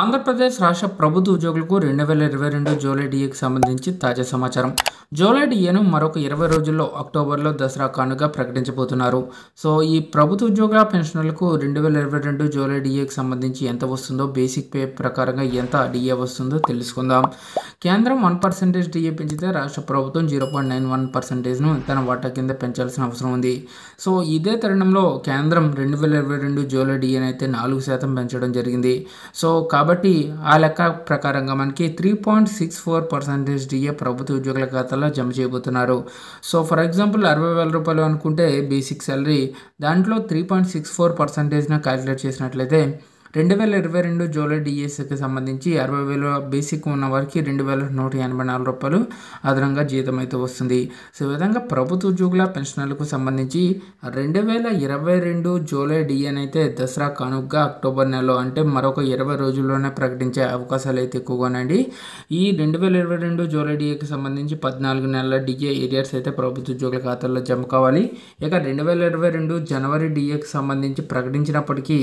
ఆంధ్రప్రదేశ్ రాష్ట్ర ప్రభుత్వ ఉద్యోగులకు రెండు వేల ఇరవై రెండు జూలై డిఏకి సంబంధించి తాజా సమాచారం జూలై డిఏను మరొక ఇరవై రోజుల్లో అక్టోబర్లో దసరా కానుగా ప్రకటించబోతున్నారు సో ఈ ప్రభుత్వ ఉద్యోగుల పెన్షనర్లకు రెండు వేల ఇరవై రెండు జూలై డిఏకి సంబంధించి ఎంత వస్తుందో బేసిక్ పే ప్రకారంగా ఎంత డిఏ వస్తుందో తెలుసుకుందాం కేంద్రం వన్ పర్సెంటేజ్ డిఏ పెంచితే రాష్ట్ర ప్రభుత్వం జీరో పాయింట్ నైన్ వన్ పర్సెంటేజ్ను తన వాటా కింద పెంచాల్సిన అవసరం ఉంది సో ఇదే తరుణంలో కేంద్రం రెండు వేల ఇరవై రెండు జూలై డిఏనైతే నాలుగు శాతం పెంచడం జరిగింది సో కాబట్టి ఆ లెక్క ప్రకారంగా మనకి three point six four percentage DA ప్రభుత్వ ఉద్యోగుల ఖాతాలో జమ చేయబోతున్నారు సో ఫర్ ఎగ్జాంపుల్ అరవై వేల రూపాయలు అనుకుంటే బేసిక్ సాలరీ దాంట్లో త్రీ పాయింట్ సిక్స్ ఫోర్ పర్సంటేజ్ను క్యాలిక్యులేట్ చేసినట్లయితే రెండు వేల ఇరవై రెండు జూలై డిఎస్సికి సంబంధించి అరవై వేల బేసిక్ ఉన్న వారికి రెండు వేల నూట ఎనభై నాలుగు రూపాయలు అదనంగా జీతం అయితే వస్తుంది సో విధంగా ప్రభుత్వ ఉద్యోగుల పెన్షనర్లకు సంబంధించి రెండు వేల ఇరవై రెండు జూలై డిఎన్ అయితే దసరా కానుగ్గా అక్టోబర్ నెలలో అంటే మరొక ఇరవై రోజుల్లోనే ప్రకటించే అవకాశాలు అయితే ఎక్కువగానండి ఈ రెండు వేల ఇరవై రెండు జూలై డిఏకి సంబంధించి పద్నాలుగు నెలల డిఏ ఏరియర్స్ అయితే ప్రభుత్వ ఉద్యోగుల ఖాతాల్లో జమ కావాలి ఇక రెండు వేల ఇరవై రెండు జనవరి డిఏకి సంబంధించి ప్రకటించినప్పటికీ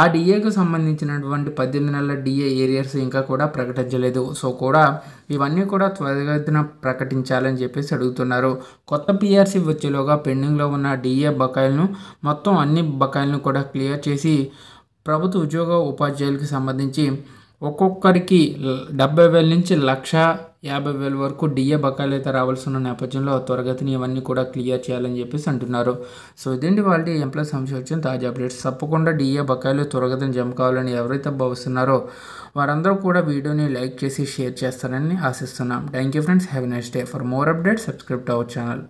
ఆ డిఏకు సంబంధించినటువంటి పద్దెనిమిది నెలల డిఏ ఏరియర్స్ ఇంకా కూడా ప్రకటించలేదు సో కూడా ఇవన్నీ కూడా త్వరగతిన ప్రకటించాలని చెప్పేసి అడుగుతున్నారు కొత్త పిఆర్సీ వచ్చేలోగా పెండింగ్లో ఉన్న డిఏ బకాయిలను మొత్తం అన్ని బకాయిలను కూడా క్లియర్ చేసి ప్రభుత్వ ఉద్యోగ ఉపాధ్యాయులకు సంబంధించి ఒక్కొక్కరికి డెబ్బై వేల నుంచి లక్ష యాభై వేల వరకు డిఏ బకాయిలు అయితే రావాల్సిన నేపథ్యంలో త్వరగతిని ఇవన్నీ కూడా క్లియర్ చేయాలని చెప్పేసి అంటున్నారు సో ఇదేంటి వాళ్ళ ఎంప్లాయ్ సమస్య వచ్చిన తాజా అప్డేట్స్ తప్పకుండా డిఏ బకాయిలు త్వరగతిని జమ కావాలని ఎవరైతే భావిస్తున్నారో వారందరూ కూడా వీడియోని లైక్ చేసి షేర్ చేస్తారని ఆశిస్తున్నాం thank you friends have next day for more update subscribe to our channel